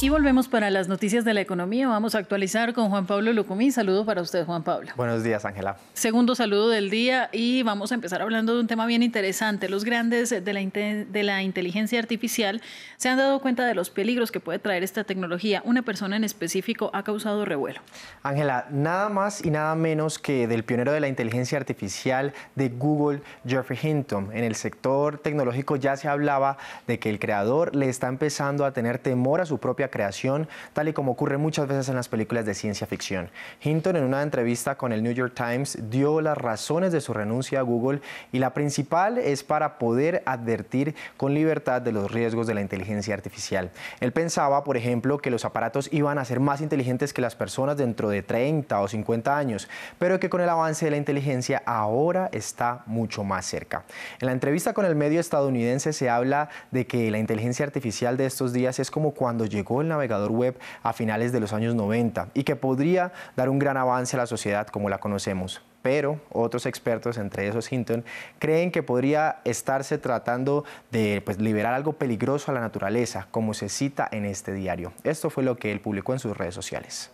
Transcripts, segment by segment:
Y volvemos para las noticias de la economía. Vamos a actualizar con Juan Pablo Lucumín. Saludo para usted, Juan Pablo. Buenos días, Ángela. Segundo saludo del día y vamos a empezar hablando de un tema bien interesante. Los grandes de la, de la inteligencia artificial se han dado cuenta de los peligros que puede traer esta tecnología. Una persona en específico ha causado revuelo. Ángela, nada más y nada menos que del pionero de la inteligencia artificial de Google, Jeffrey Hinton. En el sector tecnológico ya se hablaba de que el creador le está empezando a tener temor a su propia creación, tal y como ocurre muchas veces en las películas de ciencia ficción. Hinton en una entrevista con el New York Times dio las razones de su renuncia a Google y la principal es para poder advertir con libertad de los riesgos de la inteligencia artificial. Él pensaba, por ejemplo, que los aparatos iban a ser más inteligentes que las personas dentro de 30 o 50 años, pero que con el avance de la inteligencia ahora está mucho más cerca. En la entrevista con el medio estadounidense se habla de que la inteligencia artificial de estos días es como cuando llegó el navegador web a finales de los años 90 y que podría dar un gran avance a la sociedad como la conocemos pero otros expertos, entre esos Hinton, creen que podría estarse tratando de pues, liberar algo peligroso a la naturaleza, como se cita en este diario. Esto fue lo que él publicó en sus redes sociales.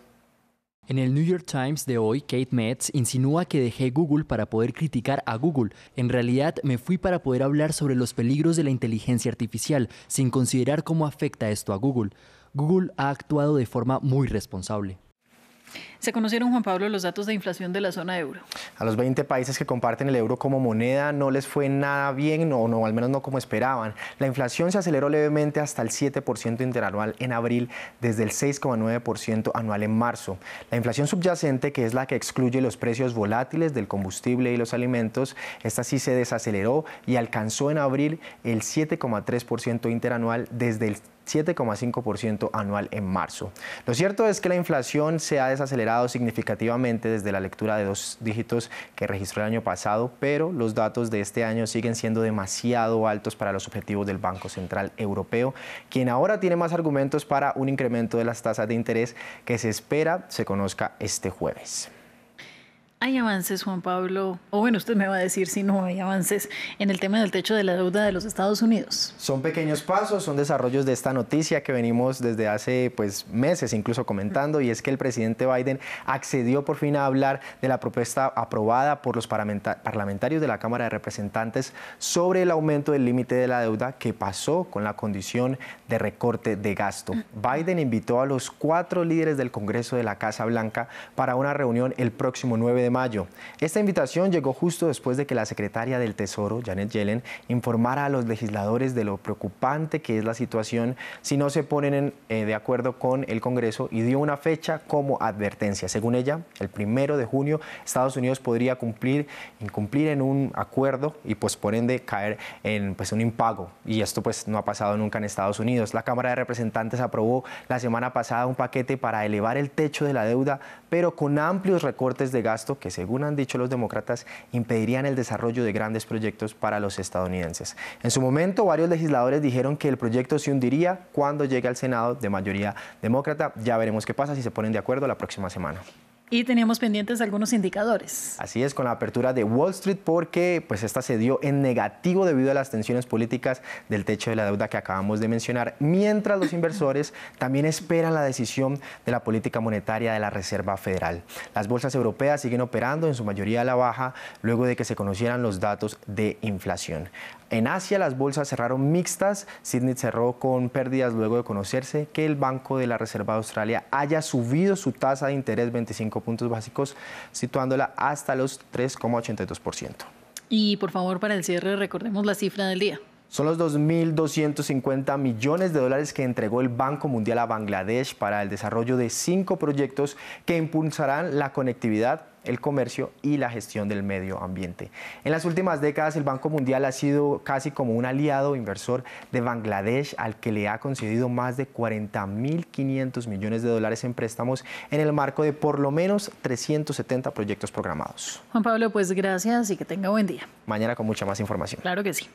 En el New York Times de hoy, Kate Metz insinúa que dejé Google para poder criticar a Google. En realidad, me fui para poder hablar sobre los peligros de la inteligencia artificial, sin considerar cómo afecta esto a Google. Google ha actuado de forma muy responsable. Se conocieron, Juan Pablo, los datos de inflación de la zona euro. A los 20 países que comparten el euro como moneda no les fue nada bien, o al menos no como esperaban. La inflación se aceleró levemente hasta el 7% interanual en abril, desde el 6,9% anual en marzo. La inflación subyacente, que es la que excluye los precios volátiles del combustible y los alimentos, esta sí se desaceleró y alcanzó en abril el 7,3% interanual desde el 7,5% anual en marzo. Lo cierto es que la inflación se ha desacelerado significativamente desde la lectura de dos dígitos que registró el año pasado, pero los datos de este año siguen siendo demasiado altos para los objetivos del Banco Central Europeo, quien ahora tiene más argumentos para un incremento de las tasas de interés que se espera se conozca este jueves. ¿Hay avances, Juan Pablo? O bueno, usted me va a decir si no hay avances en el tema del techo de la deuda de los Estados Unidos. Son pequeños pasos, son desarrollos de esta noticia que venimos desde hace pues, meses incluso comentando, y es que el presidente Biden accedió por fin a hablar de la propuesta aprobada por los parlamentarios de la Cámara de Representantes sobre el aumento del límite de la deuda que pasó con la condición de recorte de gasto. Biden invitó a los cuatro líderes del Congreso de la Casa Blanca para una reunión el próximo 9 de mayo. Esta invitación llegó justo después de que la secretaria del Tesoro, Janet Yellen, informara a los legisladores de lo preocupante que es la situación si no se ponen eh, de acuerdo con el Congreso y dio una fecha como advertencia. Según ella, el primero de junio Estados Unidos podría cumplir, incumplir en un acuerdo y pues por ende caer en pues, un impago. Y esto pues no ha pasado nunca en Estados Unidos. La Cámara de Representantes aprobó la semana pasada un paquete para elevar el techo de la deuda, pero con amplios recortes de gasto que, según han dicho los demócratas, impedirían el desarrollo de grandes proyectos para los estadounidenses. En su momento, varios legisladores dijeron que el proyecto se hundiría cuando llegue al Senado de mayoría demócrata. Ya veremos qué pasa si se ponen de acuerdo la próxima semana. Y teníamos pendientes algunos indicadores. Así es, con la apertura de Wall Street, porque pues esta se dio en negativo debido a las tensiones políticas del techo de la deuda que acabamos de mencionar, mientras los inversores también esperan la decisión de la política monetaria de la Reserva Federal. Las bolsas europeas siguen operando en su mayoría a la baja luego de que se conocieran los datos de inflación. En Asia las bolsas cerraron mixtas, Sydney cerró con pérdidas luego de conocerse que el Banco de la Reserva de Australia haya subido su tasa de interés 25 puntos básicos, situándola hasta los 3,82%. Y por favor, para el cierre recordemos la cifra del día son los 2.250 millones de dólares que entregó el Banco Mundial a Bangladesh para el desarrollo de cinco proyectos que impulsarán la conectividad el comercio y la gestión del medio ambiente. En las últimas décadas, el Banco Mundial ha sido casi como un aliado inversor de Bangladesh, al que le ha concedido más de 40.500 millones de dólares en préstamos en el marco de por lo menos 370 proyectos programados. Juan Pablo, pues gracias y que tenga buen día. Mañana con mucha más información. Claro que sí.